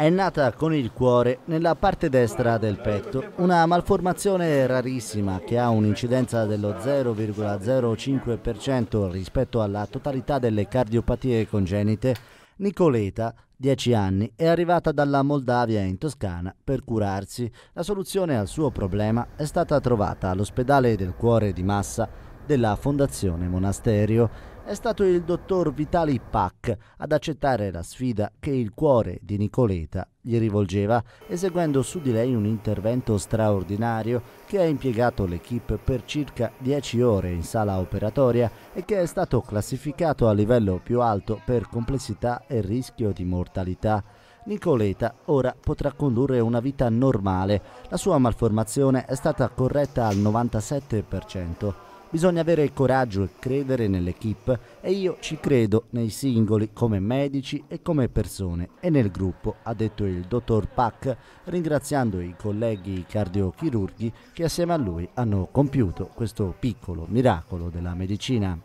È nata con il cuore nella parte destra del petto, una malformazione rarissima che ha un'incidenza dello 0,05% rispetto alla totalità delle cardiopatie congenite. Nicoleta, 10 anni, è arrivata dalla Moldavia in Toscana per curarsi. La soluzione al suo problema è stata trovata all'ospedale del cuore di Massa della Fondazione Monasterio. È stato il dottor Vitali Pac ad accettare la sfida che il cuore di Nicoleta gli rivolgeva, eseguendo su di lei un intervento straordinario che ha impiegato l'equipe per circa 10 ore in sala operatoria e che è stato classificato a livello più alto per complessità e rischio di mortalità. Nicoleta ora potrà condurre una vita normale. La sua malformazione è stata corretta al 97%. Bisogna avere il coraggio e credere nell'equipe e io ci credo nei singoli come medici e come persone e nel gruppo, ha detto il dottor Pack, ringraziando i colleghi cardiochirurghi che assieme a lui hanno compiuto questo piccolo miracolo della medicina.